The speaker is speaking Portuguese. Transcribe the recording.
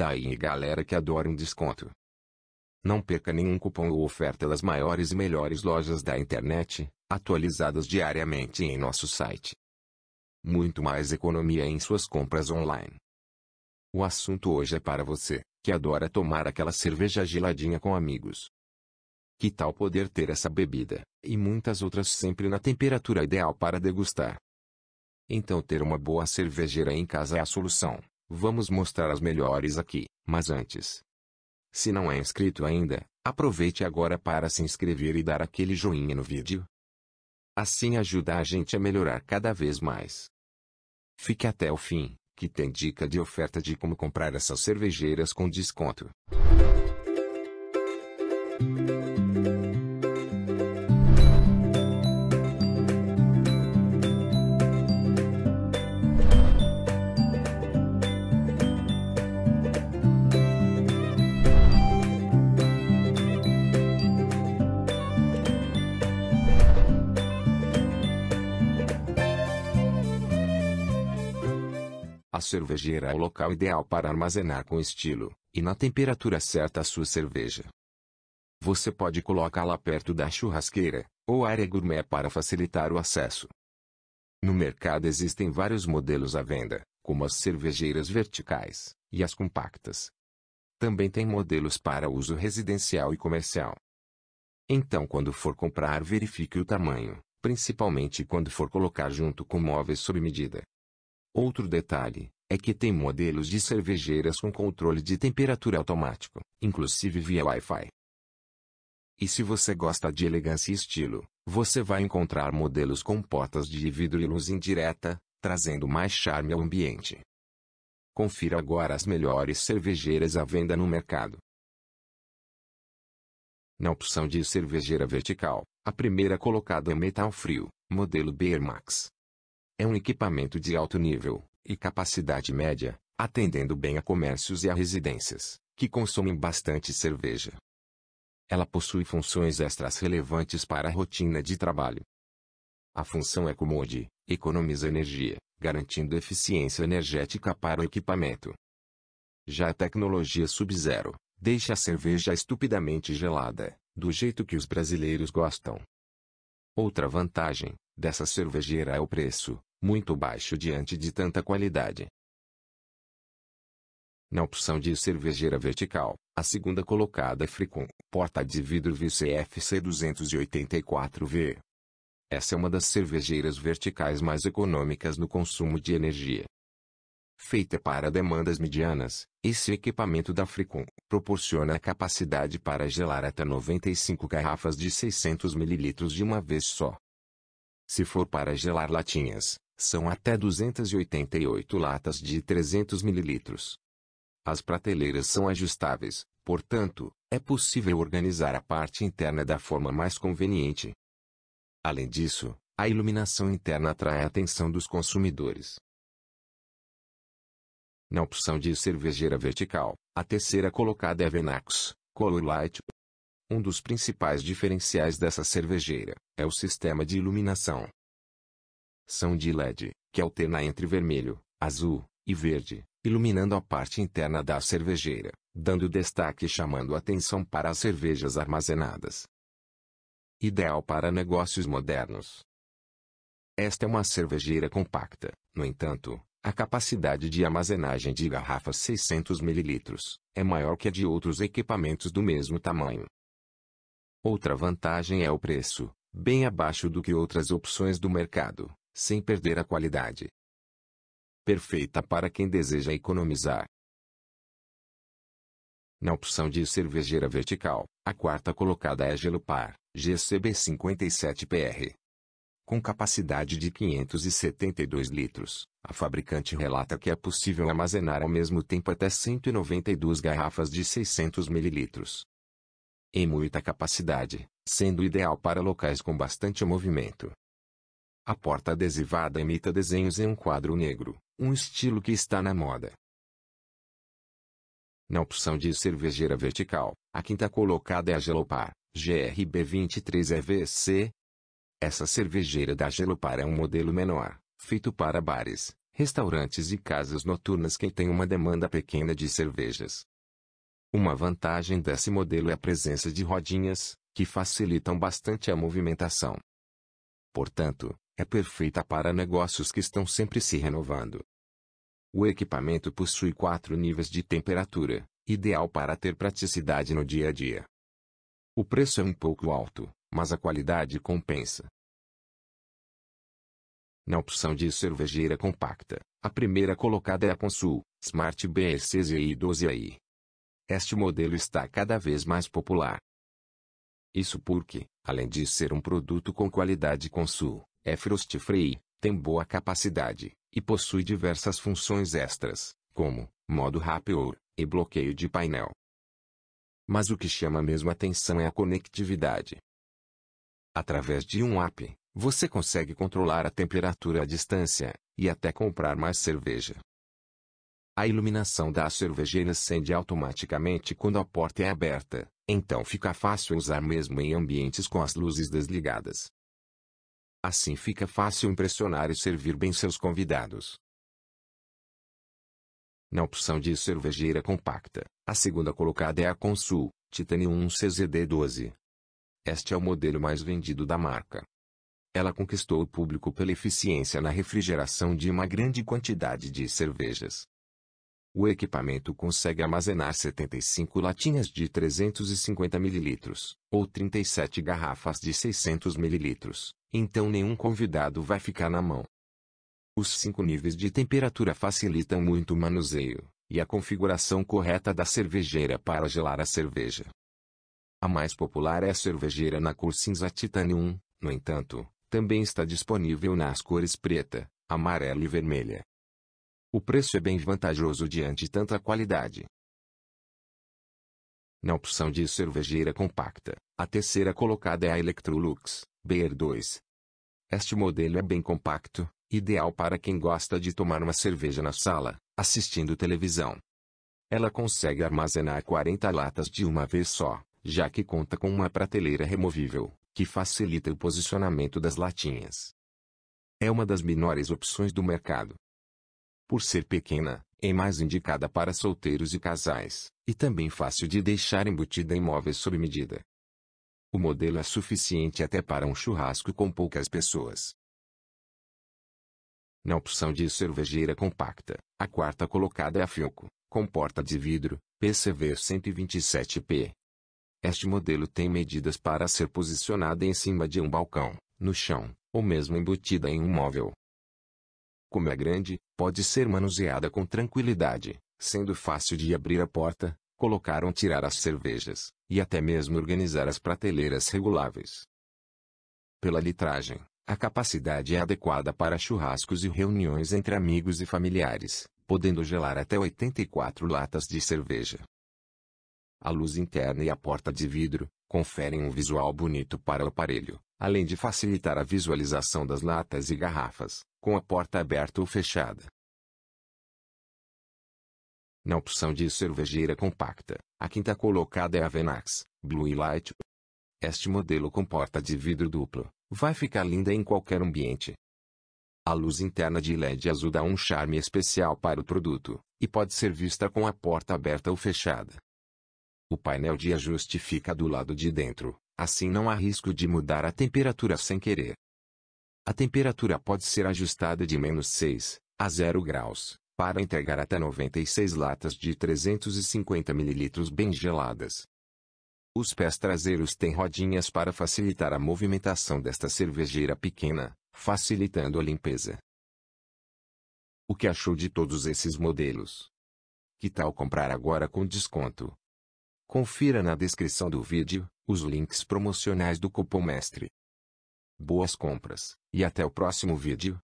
Daí galera que adora um desconto. Não perca nenhum cupom ou oferta das maiores e melhores lojas da internet, atualizadas diariamente em nosso site. Muito mais economia em suas compras online. O assunto hoje é para você, que adora tomar aquela cerveja geladinha com amigos. Que tal poder ter essa bebida, e muitas outras sempre na temperatura ideal para degustar? Então ter uma boa cervejeira em casa é a solução. Vamos mostrar as melhores aqui, mas antes. Se não é inscrito ainda, aproveite agora para se inscrever e dar aquele joinha no vídeo. Assim ajuda a gente a melhorar cada vez mais. Fique até o fim, que tem dica de oferta de como comprar essas cervejeiras com desconto. A cervejeira é o local ideal para armazenar com estilo, e na temperatura certa a sua cerveja. Você pode colocá-la perto da churrasqueira, ou área gourmet para facilitar o acesso. No mercado existem vários modelos à venda, como as cervejeiras verticais e as compactas. Também tem modelos para uso residencial e comercial. Então, quando for comprar, verifique o tamanho, principalmente quando for colocar junto com móveis sob medida. Outro detalhe é que tem modelos de cervejeiras com controle de temperatura automático, inclusive via Wi-Fi. E se você gosta de elegância e estilo, você vai encontrar modelos com portas de vidro e luz indireta, trazendo mais charme ao ambiente. Confira agora as melhores cervejeiras à venda no mercado. Na opção de cervejeira vertical, a primeira colocada é Metal Frio, modelo Beer Max, é um equipamento de alto nível e capacidade média, atendendo bem a comércios e a residências, que consomem bastante cerveja. Ela possui funções extras relevantes para a rotina de trabalho. A função é comode, economiza energia, garantindo eficiência energética para o equipamento. Já a tecnologia Sub-Zero deixa a cerveja estupidamente gelada, do jeito que os brasileiros gostam. Outra vantagem dessa cervejeira é o preço, muito baixo diante de tanta qualidade. Na opção de cervejeira vertical, a segunda colocada é Fricon, porta de vidro VCFC 284V. Essa é uma das cervejeiras verticais mais econômicas no consumo de energia. Feita para demandas medianas, esse equipamento da Fricon proporciona a capacidade para gelar até 95 garrafas de 600 ml de uma vez só. Se for para gelar latinhas, são até 288 latas de 300 ml. As prateleiras são ajustáveis, portanto, é possível organizar a parte interna da forma mais conveniente. Além disso, a iluminação interna atrai a atenção dos consumidores. Na opção de cervejeira vertical, a terceira colocada é a Venax, Color Light. Um dos principais diferenciais dessa cervejeira é o sistema de iluminação, são de LED, que alterna entre vermelho, azul e verde, iluminando a parte interna da cervejeira, dando destaque e chamando atenção para as cervejas armazenadas. Ideal para negócios modernos. Esta é uma cervejeira compacta, no entanto, a capacidade de armazenagem de garrafas 600 ml é maior que a de outros equipamentos do mesmo tamanho. Outra vantagem é o preço, bem abaixo do que outras opções do mercado sem perder a qualidade. Perfeita para quem deseja economizar. Na opção de cervejeira vertical, a quarta colocada é Gelopar, GCB 57PR. Com capacidade de 572 litros, a fabricante relata que é possível armazenar ao mesmo tempo até 192 garrafas de 600 mililitros. Em muita capacidade, sendo ideal para locais com bastante movimento, a porta adesivada imita desenhos em um quadro negro, um estilo que está na moda. Na opção de cervejeira vertical, a quinta colocada é a Gelopar, GRB 23EVC. Essa cervejeira da Gelopar é um modelo menor, feito para bares, restaurantes e casas noturnas que têm uma demanda pequena de cervejas. Uma vantagem desse modelo é a presença de rodinhas, que facilitam bastante a movimentação. Portanto, é perfeita para negócios que estão sempre se renovando. O equipamento possui quatro níveis de temperatura, ideal para ter praticidade no dia a dia. O preço é um pouco alto, mas a qualidade compensa. Na opção de cervejeira compacta, a primeira colocada é a Consul, Smart bszi 12 ai Este modelo está cada vez mais popular. Isso porque, além de ser um produto com qualidade Consul, é frost tem boa capacidade, e possui diversas funções extras, como modo rápido e bloqueio de painel. Mas o que chama mesmo atenção é a conectividade. Através de um app, você consegue controlar a temperatura à distância, e até comprar mais cerveja. A iluminação da cervejeira acende automaticamente quando a porta é aberta, então fica fácil usar mesmo em ambientes com as luzes desligadas. Assim fica fácil impressionar e servir bem seus convidados. Na opção de cervejeira compacta, a segunda colocada é a Consul, Titanium 1CZD12. Este é o modelo mais vendido da marca. Ela conquistou o público pela eficiência na refrigeração de uma grande quantidade de cervejas. O equipamento consegue armazenar 75 latinhas de 350 ml, ou 37 garrafas de 600 ml então nenhum convidado vai ficar na mão. Os cinco níveis de temperatura facilitam muito o manuseio e a configuração correta da cervejeira para gelar a cerveja. A mais popular é a cervejeira na cor cinza Titanium, no entanto, também está disponível nas cores preta, amarela e vermelha. O preço é bem vantajoso diante tanta qualidade. Na opção de cervejeira compacta, a terceira colocada é a Electrolux, BR2. Este modelo é bem compacto, ideal para quem gosta de tomar uma cerveja na sala, assistindo televisão. Ela consegue armazenar 40 latas de uma vez só, já que conta com uma prateleira removível, que facilita o posicionamento das latinhas. É uma das menores opções do mercado. Por ser pequena, é mais indicada para solteiros e casais, e também fácil de deixar embutida em móveis sob medida. O modelo é suficiente até para um churrasco com poucas pessoas. Na opção de cervejeira compacta, a quarta colocada é a Fioco, com porta de vidro, PCV 127P. Este modelo tem medidas para ser posicionada em cima de um balcão, no chão, ou mesmo embutida em um móvel. Como é grande, pode ser manuseada com tranquilidade, sendo fácil de abrir a porta, colocar ou tirar as cervejas, e até mesmo organizar as prateleiras reguláveis. Pela litragem, a capacidade é adequada para churrascos e reuniões entre amigos e familiares, podendo gelar até 84 latas de cerveja. A luz interna e a porta de vidro conferem um visual bonito para o aparelho, além de facilitar a visualização das latas e garrafas, com a porta aberta ou fechada. Na opção de cervejeira compacta, a quinta colocada é a Venax Blue Light. Este modelo com porta de vidro duplo, vai ficar linda em qualquer ambiente. A luz interna de LED azul dá um charme especial para o produto, e pode ser vista com a porta aberta ou fechada. O painel de ajuste fica do lado de dentro, assim não há risco de mudar a temperatura sem querer. A temperatura pode ser ajustada de menos 6 a 0 graus, para entregar até 96 latas de 350 ml bem geladas. Os pés traseiros têm rodinhas para facilitar a movimentação desta cervejeira pequena, facilitando a limpeza. O que achou de todos esses modelos? Que tal comprar agora com desconto? Confira na descrição do vídeo os links promocionais do cupom MESTRE. Boas compras, e até o próximo vídeo.